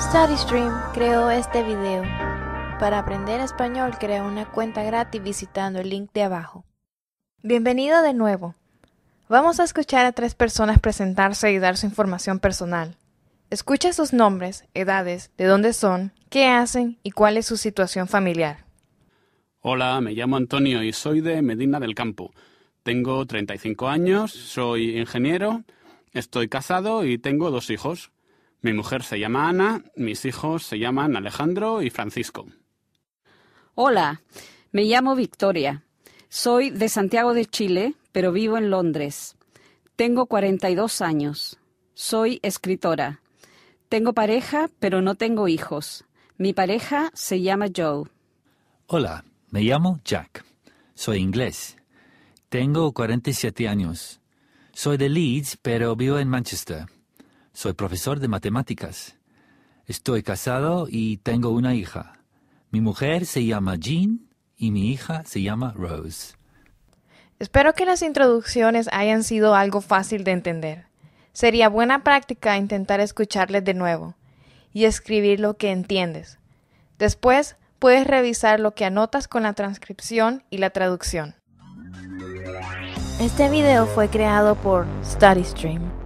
StudyStream creó este video. Para aprender español crea una cuenta gratis visitando el link de abajo. Bienvenido de nuevo. Vamos a escuchar a tres personas presentarse y dar su información personal. Escucha sus nombres, edades, de dónde son, qué hacen y cuál es su situación familiar. Hola, me llamo Antonio y soy de Medina del Campo. Tengo 35 años, soy ingeniero, estoy casado y tengo dos hijos. Mi mujer se llama Ana, mis hijos se llaman Alejandro y Francisco. Hola, me llamo Victoria. Soy de Santiago de Chile, pero vivo en Londres. Tengo 42 años. Soy escritora. Tengo pareja, pero no tengo hijos. Mi pareja se llama Joe. Hola, me llamo Jack. Soy inglés. Tengo 47 años. Soy de Leeds, pero vivo en Manchester. Soy profesor de matemáticas. Estoy casado y tengo una hija. Mi mujer se llama Jean y mi hija se llama Rose. Espero que las introducciones hayan sido algo fácil de entender. Sería buena práctica intentar escucharles de nuevo y escribir lo que entiendes. Después puedes revisar lo que anotas con la transcripción y la traducción. Este video fue creado por StudyStream.